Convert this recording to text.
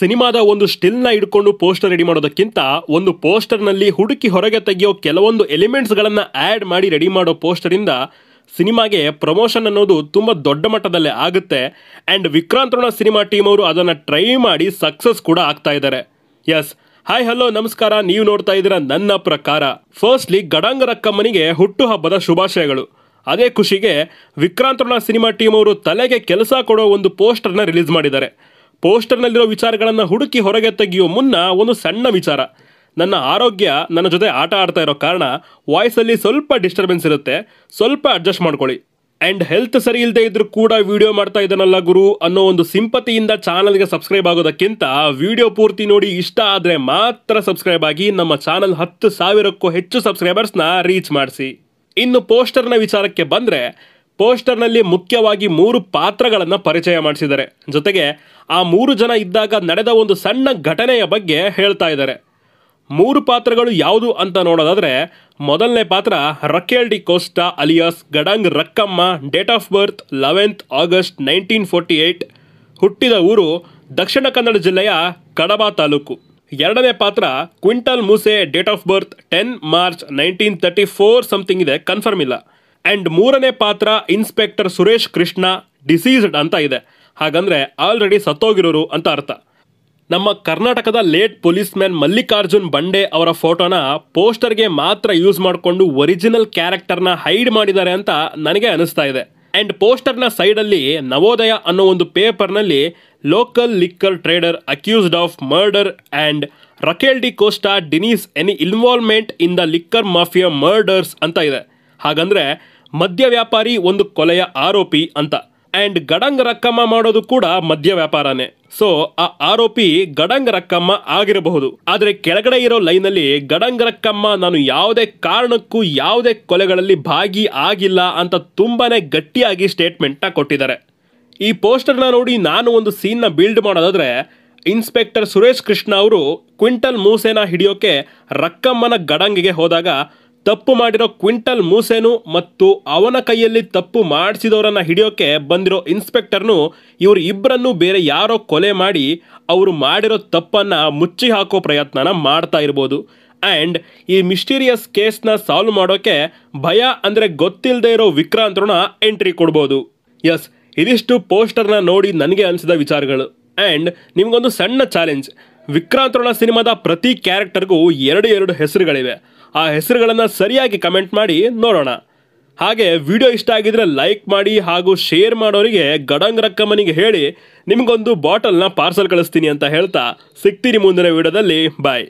ಸಿನಿಮಾದ ಒಂದು ಸ್ಟಿಲ್ನ ಹಿಡ್ಕೊಂಡು ಪೋಸ್ಟರ್ ರೆಡಿ ಮಾಡೋದಕ್ಕಿಂತ ಒಂದು ಪೋಸ್ಟರ್ನಲ್ಲಿ ಹುಡುಕಿ ಹೊರಗೆ ತೆಗೆಯೋ ಕೆಲವೊಂದು ಎಲಿಮೆಂಟ್ಸ್ಗಳನ್ನು ಆ್ಯಡ್ ಮಾಡಿ ರೆಡಿ ಮಾಡೋ ಪೋಸ್ಟರಿಂದ ಸಿನಿಮಾಗೆ ಪ್ರಮೋಷನ್ ಅನ್ನೋದು ತುಂಬ ದೊಡ್ಡ ಮಟ್ಟದಲ್ಲೇ ಆಗುತ್ತೆ and Vikrant Rona cinema team ಅವರು ಅದನ್ನು ಟ್ರೈ ಮಾಡಿ ಸಕ್ಸಸ್ ಕೂಡ ಆಗ್ತಾ ಇದ್ದಾರೆ ಎಸ್ ಹಾಯ್ ಹಲೋ ನಮಸ್ಕಾರ ನೀವು ನೋಡ್ತಾ ಇದ್ದೀರಾ ನನ್ನ ಪ್ರಕಾರ ಫಸ್ಟ್ಲಿ ಗಡಾಂಗರಕ್ಕಮ್ಮನಿಗೆ ಹುಟ್ಟುಹಬ್ಬದ ಶುಭಾಶಯಗಳು ಅದೇ ಖುಷಿಗೆ ವಿಕ್ರಾಂತ್ ರೋಣ ಸಿನಿಮಾ ಟೀಮ್ ಅವರು ತಲೆಗೆ ಕೆಲಸ ಕೊಡೋ ಒಂದು ಪೋಸ್ಟರ್ನ ರಿಲೀಸ್ ಮಾಡಿದ್ದಾರೆ ಪೋಸ್ಟರ್ನಲ್ಲಿರೋ ವಿಚಾರಗಳನ್ನು ಹುಡುಕಿ ಹೊರಗೆ ತೆಗೆಯೋ ಮುನ್ನ ಒಂದು ಸಣ್ಣ ವಿಚಾರ ನನ್ನ ಆರೋಗ್ಯ ನನ್ನ ಜೊತೆ ಆಟ ಆಡ್ತಾ ಇರೋ ಕಾರಣ ವಾಯ್ಸಲ್ಲಿ ಸ್ವಲ್ಪ ಡಿಸ್ಟರ್ಬೆನ್ಸ್ ಇರುತ್ತೆ ಸ್ವಲ್ಪ ಅಡ್ಜಸ್ಟ್ ಮಾಡ್ಕೊಳ್ಳಿ ಆ್ಯಂಡ್ ಹೆಲ್ತ್ ಸರಿ ಇಲ್ಲದೆ ಇದ್ರೂ ಕೂಡ ವಿಡಿಯೋ ಮಾಡ್ತಾ ಇದ್ದಾನಲ್ಲ ಗುರು ಅನ್ನೋ ಒಂದು ಸಿಂಪತಿಯಿಂದ ಚಾನಲ್ಗೆ ಸಬ್ಸ್ಕ್ರೈಬ್ ಆಗೋದಕ್ಕಿಂತ ವಿಡಿಯೋ ಪೂರ್ತಿ ನೋಡಿ ಇಷ್ಟ ಆದರೆ ಮಾತ್ರ ಸಬ್ಸ್ಕ್ರೈಬ್ ಆಗಿ ನಮ್ಮ ಚಾನಲ್ ಹತ್ತು ಸಾವಿರಕ್ಕೂ ಹೆಚ್ಚು ಸಬ್ಸ್ಕ್ರೈಬರ್ಸ್ನ ರೀಚ್ ಮಾಡಿಸಿ ಇನ್ನು ಪೋಸ್ಟರ್ನ ವಿಚಾರಕ್ಕೆ ಬಂದರೆ ಪೋಸ್ಟರ್ನಲ್ಲಿ ಮುಖ್ಯವಾಗಿ ಮೂರು ಪಾತ್ರಗಳನ್ನು ಪರಿಚಯ ಮಾಡಿಸಿದ್ದಾರೆ ಜೊತೆಗೆ ಆ ಮೂರು ಜನ ಇದ್ದಾಗ ನಡೆದ ಒಂದು ಸಣ್ಣ ಘಟನೆಯ ಬಗ್ಗೆ ಹೇಳ್ತಾ ಇದ್ದಾರೆ ಮೂರು ಪಾತ್ರಗಳು ಯಾವುದು ಅಂತ ನೋಡೋದಾದರೆ ಮೊದಲನೇ ಪಾತ್ರ Raquel D Costa alias Gadang Rakkamma date of birth eleventh August nineteen forty eight ಹುಟ್ಟಿದ ಊರು ದಕ್ಷಿಣ ಕನ್ನಡ ಜಿಲ್ಲೆಯ ಕಡಬ ತಾಲೂಕು ಎರಡನೇ ಪಾತ್ರ Quintal Moose date of birth ten March nineteen thirty four something ಇದೆ ಕನ್ಫರ್ಮ್ ಇಲ್ಲ ಅಂಡ್ ಮೂರನೇ ಪಾತ್ರ ಇನ್ಸ್ಪೆಕ್ಟರ್ ಸುರೇಶ್ ಕೃಷ್ಣ ಡಿಸೀಸ್ಡ್ ಅಂತ ಇದೆ ಹಾಗಂದ್ರೆ ಆಲ್ರೆಡಿ ಸತ್ತೋಗಿರೋರು ಅಂತ ಅರ್ಥ ನಮ್ಮ ಕರ್ನಾಟಕದ ಲೇಟ್ ಪೊಲೀಸ್ ಮ್ಯಾನ್ ಮಲ್ಲಿಕಾರ್ಜುನ್ ಬಂಡೆ ಅವರ ಫೋಟೋನ ಪೋಸ್ಟರ್ಗೆ ಮಾತ್ರ ಯೂಸ್ ಮಾಡಿಕೊಂಡು ಒರಿಜಿನಲ್ ಕ್ಯಾರೆಕ್ಟರ್ನ ಹೈಡ್ ಮಾಡಿದ್ದಾರೆ ಅಂತ ನನಗೆ ಅನಿಸ್ತಾ ಇದೆ ಅಂಡ್ ಪೋಸ್ಟರ್ನ ಸೈಡಲ್ಲಿ ನವೋದಯ ಅನ್ನೋ ಒಂದು ಪೇಪರ್ನಲ್ಲಿ local liquor trader accused of murder and Raquel D Costa denies any involvement in the liquor mafia murders ಅಂತ ಇದೆ ಹಾಗಂದ್ರೆ ಮದ್ಯ ವ್ಯಾಪಾರಿ ಒಂದು ಕೊಲೆಯ ಆರೋಪಿ ಅಂತ ಅಂಡ್ ಗಡಂಗ್ ರಕ್ಕಮ್ಮ ಮಾಡೋದು ಕೂಡ ಮದ್ಯ ವ್ಯಾಪಾರನೇ ಸೊ ಆ ಆರೋಪಿ ಗಡಂಗ್ ರಕ್ಕಮ್ಮ ಆಗಿರಬಹುದು ಆದರೆ ಕೆಳಗಡೆ ಇರೋ ಲೈನಲ್ಲಿ ಗಡಂಗ್ ರಕ್ಕಮ್ಮ ನಾನು ಯಾವುದೇ ಕಾರಣಕ್ಕೂ ಯಾವುದೇ ಕೊಲೆಗಳಲ್ಲಿ ಭಾಗಿ ಆಗಿಲ್ಲ ಅಂತ ತುಂಬಾನೇ ಗಟ್ಟಿಯಾಗಿ ಸ್ಟೇಟ್ಮೆಂಟ್ ಕೊಟ್ಟಿದ್ದಾರೆ ಈ ಪೋಸ್ಟರ್ನ ನೋಡಿ ನಾನು ಒಂದು ನ ಬಿಲ್ಡ್ ಮಾಡೋದಾದ್ರೆ ಇನ್ಸ್ಪೆಕ್ಟರ್ ಸುರೇಶ್ ಕೃಷ್ಣ ಅವರು ಕ್ವಿಂಟಲ್ ಮೂಸೇನ ಹಿಡಿಯೋಕೆ ರಕ್ಕಮ್ಮನ ಗಡಂಗಿಗೆ ಹೋದಾಗ ತಪ್ಪು ಮಾಡಿರೋ ಕ್ವಿಂಟಲ್ ಮೂಸೆನು ಮತ್ತು ಅವನ ಕೈಯಲ್ಲಿ ತಪ್ಪು ಮಾಡಿಸಿದವರನ್ನ ಹಿಡಿಯೋಕೆ ಬಂದಿರೋ ಇನ್ಸ್ಪೆಕ್ಟರ್ನು ಇವರು ಇಬ್ಬರನ್ನು ಬೇರೆ ಯಾರೋ ಕೊಲೆ ಮಾಡಿ ಅವರು ಮಾಡಿರೋ ತಪ್ಪನ್ನು ಮುಚ್ಚಿ ಹಾಕೋ ಪ್ರಯತ್ನನ ಮಾಡ್ತಾ ಇರ್ಬೋದು ಆ್ಯಂಡ್ ಈ ಮಿಸ್ಟೀರಿಯಸ್ ಕೇಸ್ನ ಸಾಲ್ವ್ ಮಾಡೋಕ್ಕೆ ಭಯ ಅಂದರೆ ಗೊತ್ತಿಲ್ಲದೆ ಇರೋ ವಿಕ್ರಾಂತರನ್ನ ಎಂಟ್ರಿ ಕೊಡ್ಬೋದು ಎಸ್ ಇದಿಷ್ಟು ಪೋಸ್ಟರ್ನ ನೋಡಿ ನನಗೆ ಅನಿಸಿದ ವಿಚಾರಗಳು ಆ್ಯಂಡ್ ನಿಮಗೊಂದು ಸಣ್ಣ ಚಾಲೆಂಜ್ ವಿಕ್ರಾಂತ್ರಣ ಸಿನಿಮಾದ ಪ್ರತಿ ಕ್ಯಾರೆಕ್ಟರ್ಗೂ ಎರಡು ಎರಡು ಹೆಸರುಗಳಿವೆ ಆ ಹೆಸರುಗಳನ್ನು ಸರಿಯಾಗಿ ಕಮೆಂಟ್ ಮಾಡಿ ನೋಡೋಣ ಹಾಗೆ ವಿಡಿಯೋ ಇಷ್ಟ ಆಗಿದ್ರೆ ಲೈಕ್ ಮಾಡಿ ಹಾಗೂ ಶೇರ್ ಮಾಡೋರಿಗೆ ಗಡಂಗ್ ರಕ್ಕಮ್ಮನಿಗೆ ಹೇಳಿ ನಿಮಗೊಂದು ಬಾಟಲ್ನ ಪಾರ್ಸಲ್ ಕಳಿಸ್ತೀನಿ ಅಂತ ಹೇಳ್ತಾ ಸಿಗ್ತೀನಿ ಮುಂದಿನ ವಿಡಿಯೋದಲ್ಲಿ ಬಾಯ್